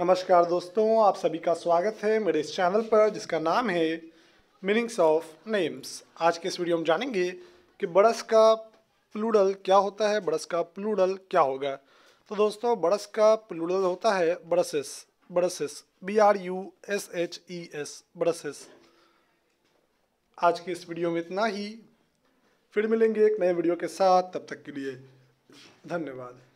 नमस्कार दोस्तों आप सभी का स्वागत है मेरे इस चैनल पर जिसका नाम है मीनिंग्स ऑफ नेम्स आज के इस वीडियो में जानेंगे कि बड़स का प्लूडल क्या होता है बड़स का प्लूडल क्या होगा तो दोस्तों बड़स का प्लूडल होता है brushes brushes B R U S H E e S brushes आज के इस वीडियो में इतना ही फिर मिलेंगे एक नए वीडियो के साथ तब तक के लिए धन्यवाद